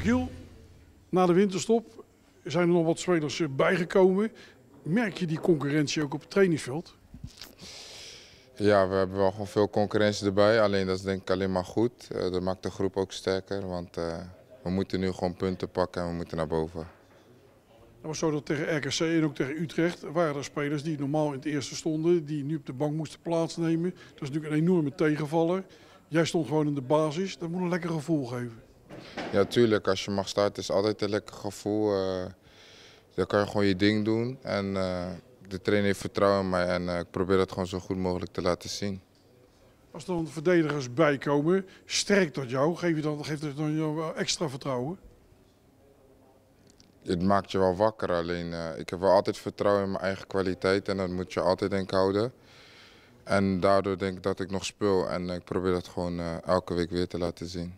Zeg na de winterstop zijn er nog wat spelers eh, bijgekomen. Merk je die concurrentie ook op het trainingsveld? Ja, we hebben wel gewoon veel concurrentie erbij. Alleen dat is denk ik alleen maar goed. Eh, dat maakt de groep ook sterker. Want eh, we moeten nu gewoon punten pakken en we moeten naar boven. Het was zo dat tegen RKC en ook tegen Utrecht waren er spelers die normaal in het eerste stonden, die nu op de bank moesten plaatsnemen. Dat is natuurlijk een enorme tegenvaller. Jij stond gewoon in de basis. Dat moet een lekker gevoel geven. Ja, tuurlijk. Als je mag starten is altijd een lekker gevoel. Eh, dan kan je gewoon je ding doen. En eh, de trainer heeft vertrouwen in mij en eh, ik probeer dat gewoon zo goed mogelijk te laten zien. Als dan verdedigers bijkomen, sterk dat jou, geeft je dan, geeft het dan jou extra vertrouwen? Het maakt je wel wakker, alleen ik heb wel altijd vertrouwen in mijn eigen kwaliteit en dat moet je altijd denk houden. En daardoor denk ik dat ik nog spul en ik probeer dat gewoon elke week weer te laten zien.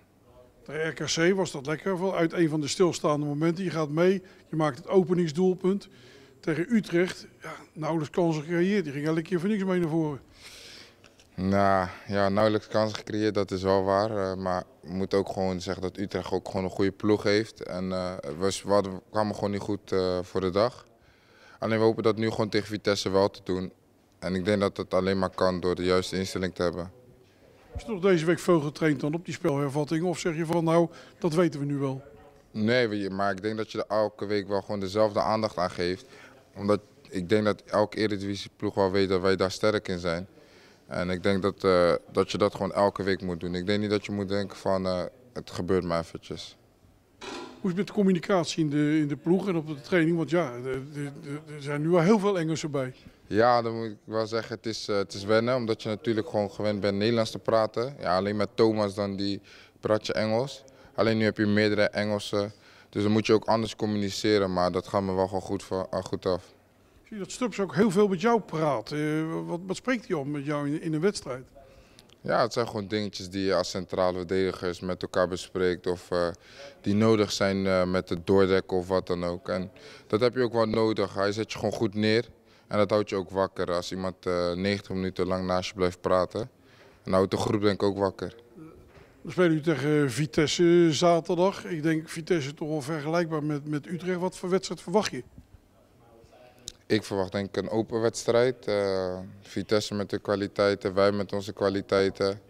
De RKC was dat lekker. Uit een van de stilstaande momenten. Je gaat mee, je maakt het openingsdoelpunt. Tegen Utrecht, ja, nauwelijks kansen gecreëerd. Die ging elke keer voor niks mee naar voren. Nou ja, nauwelijks kansen gecreëerd, dat is wel waar. Eh, maar ik moet ook gewoon zeggen dat Utrecht ook gewoon een goede ploeg heeft. En uh, we, kwamen gewoon niet goed eh, voor de dag. Alleen we hopen dat nu gewoon tegen Vitesse wel te doen. En ik denk dat dat alleen maar kan door de juiste instelling te hebben. Is toch deze week veel getraind dan op die spelhervatting? Of zeg je van nou, dat weten we nu wel? Nee, maar ik denk dat je er elke week wel gewoon dezelfde aandacht aan geeft. Omdat ik denk dat elke Eredivisie ploeg wel weet dat wij daar sterk in zijn. En ik denk dat, eh, dat je dat gewoon elke week moet doen. Ik denk niet dat je moet denken van eh, het gebeurt maar eventjes hoe is het met de communicatie in de, in de ploeg en op de training? Want ja, er zijn nu wel heel veel Engelsen bij. Ja, dan moet ik wel zeggen, het is, eh, het is wennen, omdat je natuurlijk gewoon gewend bent Nederlands te praten. Ja, alleen met Thomas dan die praat je Engels. Alleen nu heb je meerdere Engelsen, dus dan moet je ook anders communiceren, maar dat gaat me wel gewoon goed, voor, eh, goed af. Zie dat Stubbs ook heel veel met jou praat. Eh, wat, wat spreekt hij om met jou in, in een wedstrijd? Ja, het zijn gewoon dingetjes die je als centrale verdedigers met elkaar bespreekt of eh, die nodig zijn eh, met het doordekken of wat dan ook. En dat heb je ook wel nodig. Hij zet je gewoon goed neer en dat houdt je ook wakker als iemand 90 eh, minuten lang naast je blijft praten. En houdt de groep denk ik ook wakker. We spelen u tegen Vitesse zaterdag. Ik denk Vitesse toch wel vergelijkbaar met, met Utrecht. Wat voor wedstrijd verwacht je? Ik verwacht denk ik een open wedstrijd. Eh, Vitesse met de kwaliteiten, wij met onze kwaliteiten.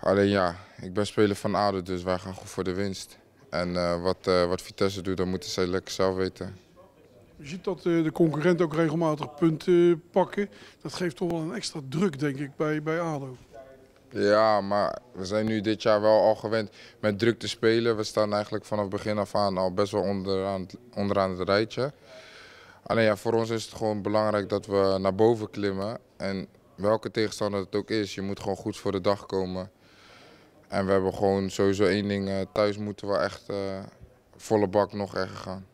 Alleen ja, ik ben speler van ADO, dus wij gaan goed voor de winst. En eh, wat, eh, wat Vitesse doet, dat moeten zij lekker zelf weten. Je ziet dat de concurrent ook regelmatig punten pakken. Dat geeft toch wel een extra druk, denk ik, bij, bij ADO. Ja, maar we zijn nu dit jaar wel al gewend met druk te spelen. We staan eigenlijk vanaf begin af aan al best wel onderaan, onderaan het rijtje. Alleen ja, voor ons is het gewoon belangrijk dat we naar boven klimmen. En welke tegenstander het ook is, je moet gewoon goed voor de dag komen. En we hebben gewoon sowieso één ding, eh, thuis moeten we echt eh, volle bak nog erg gaan.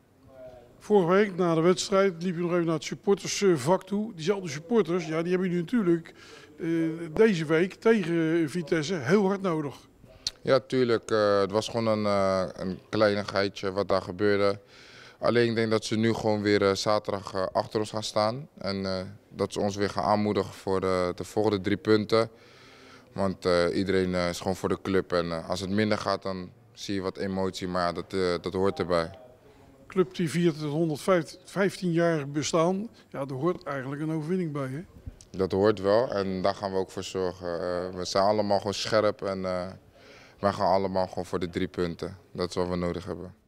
Vorige week na de wedstrijd liep je nog even naar het supportersvak toe. Diezelfde supporters, ja, die hebben jullie natuurlijk eh, deze week tegen Vitesse heel hard nodig. Ja, tuurlijk. het was gewoon een, een kleinigheidje wat daar gebeurde. Alleen ik denk dat ze nu gewoon weer eh, zaterdag eh, achter ons gaan staan. En eh, dat ze ons weer gaan aanmoedigen voor de, de volgende drie punten. Want iedereen is gewoon voor de club. En als het minder gaat, dan zie je wat emotie. Maar dat, dat hoort erbij club die viert het 115 jaar bestaan. Ja, daar hoort eigenlijk een overwinning bij, hè? Dat hoort wel en daar gaan we ook voor zorgen. we zijn allemaal gewoon scherp en uh, wij gaan allemaal gewoon voor de drie punten. Dat is wat we nodig hebben.